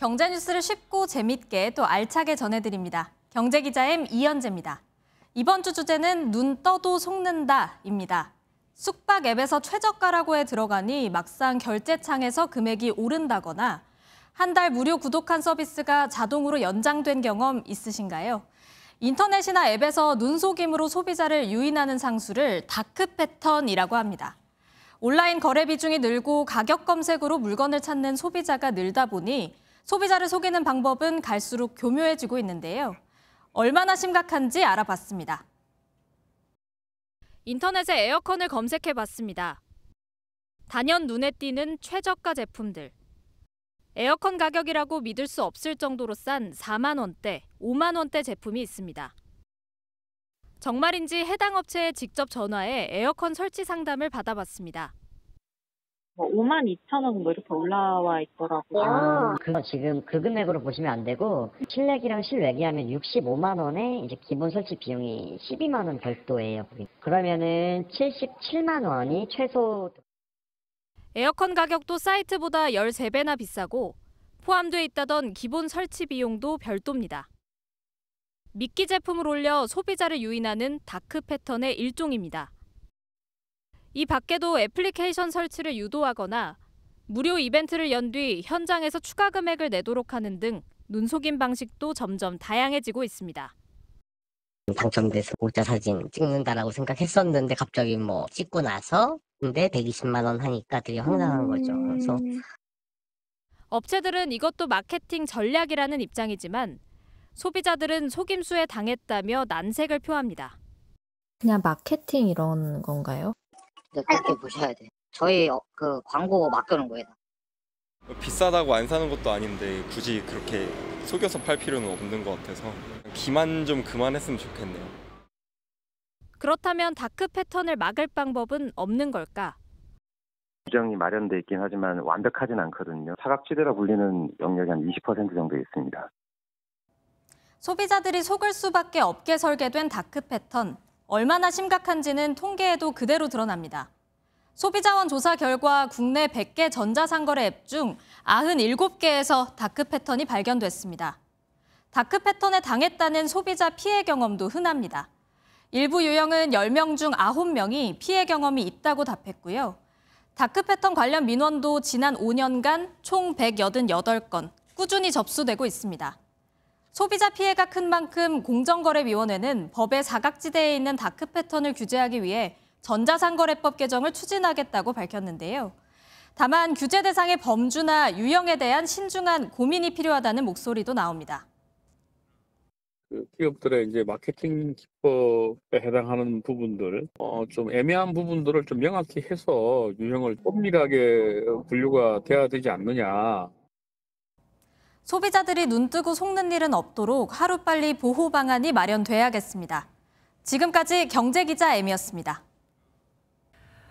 경제 뉴스를 쉽고 재밌게 또 알차게 전해드립니다. 경제 기자 엠 이현재입니다. 이번 주 주제는 눈 떠도 속는다입니다. 숙박 앱에서 최저가라고해 들어가니 막상 결제창에서 금액이 오른다거나 한 달 무료 구독한 서비스가 자동으로 연장된 경험 있으신가요? 인터넷이나 앱에서 눈속임으로 소비자를 유인하는 상수를 다크 패턴이라고 합니다. 온라인 거래 비중이 늘고 가격 검색으로 물건을 찾는 소비자가 늘다 보니 소비자를 속이는 방법은 갈수록 교묘해지고 있는데요. 얼마나 심각한지 알아봤습니다. 인터넷에 에어컨을 검색해 봤습니다. 단연 눈에 띄는 최저가 제품들. 에어컨 가격이라고 믿을 수 없을 정도로 싼 4만 원대, 5만 원대 제품이 있습니다. 정말인지 해당 업체에 직접 전화해 에어컨 설치 상담을 받아봤습니다. 5만 2천 원뭐 이렇게 올라와 있더라고요. 아, 그거 지금 그 금액으로 보시면 안 되고 실내기랑 실외기 하면 65만 원에 이제 기본 설치 비용이 12만 원 별도예요. 그러면은 77만 원이 최소 에어컨 가격도 사이트보다 13배나 비싸고 포함돼 있다던 기본 설치 비용도 별도입니다. 미끼 제품을 올려 소비자를 유인하는 다크 패턴의 일종입니다. 이 밖에도 애플리케이션 설치를 유도하거나 무료 이벤트를 연 뒤 현장에서 추가 금액을 내도록 하는 등 눈속임 방식도 점점 다양해지고 있습니다. 당첨돼서 공짜 사진 찍는다라고 생각했었는데 갑자기 뭐 찍고 나서 근데 120만 원 하니까 되게 황당한 거죠. 음. 그래서 업체들은 이것도 마케팅 전략이라는 입장이지만 소비자들은 속임수에 당했다며 난색을 표합니다. 그냥 마케팅 이런 건가요? 그렇게 보셔야 돼. 저희 어, 그 광고 맡겨놓은 거예요. 뭐 비싸다고 안 사는 것도 아닌데 굳이 그렇게 속여서 팔 필요는 없는 것 같아서 기만 좀 그만했으면 좋겠네요. 그렇다면 다크 패턴을 막을 방법은 없는 걸까? 규정이 마련돼 있긴 하지만 완벽하진 않거든요. 사각지대라 불리는 영역이 한 20% 정도 있습니다. 소비자들이 속을 수밖에 없게 설계된 다크 패턴. 얼마나 심각한지는 통계에도 그대로 드러납니다. 소비자원 조사 결과 국내 100개 전자상거래 앱 중 97개에서 다크 패턴이 발견됐습니다. 다크 패턴에 당했다는 소비자 피해 경험도 흔합니다. 일부 유형은 10명 중 9명이 피해 경험이 있다고 답했고요. 다크 패턴 관련 민원도 지난 5년간 총 188건 꾸준히 접수되고 있습니다. 소비자 피해가 큰 만큼 공정거래위원회는 법의 사각지대에 있는 다크 패턴을 규제하기 위해 전자상거래법 개정을 추진하겠다고 밝혔는데요. 다만 규제 대상의 범주나 유형에 대한 신중한 고민이 필요하다는 목소리도 나옵니다. 그 기업들의 이제 마케팅 기법에 해당하는 부분들, 어, 좀 애매한 부분들을 좀 명확히 해서 유형을 엄밀하게 분류가 돼야 되지 않느냐. 소비자들이 눈뜨고 속는 일은 없도록 하루빨리 보호 방안이 마련돼야겠습니다. 지금까지 경제기자 M이었습니다.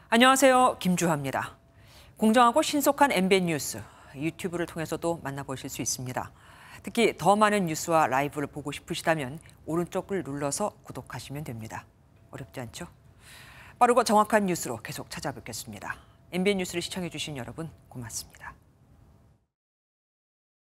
안녕하세요. 김주하입니다. 공정하고 신속한 MBN 뉴스, 유튜브를 통해서도 만나보실 수 있습니다. 특히 더 많은 뉴스와 라이브를 보고 싶으시다면 오른쪽을 눌러서 구독하시면 됩니다. 어렵지 않죠? 빠르고 정확한 뉴스로 계속 찾아뵙겠습니다. MBN 뉴스를 시청해주신 여러분 고맙습니다.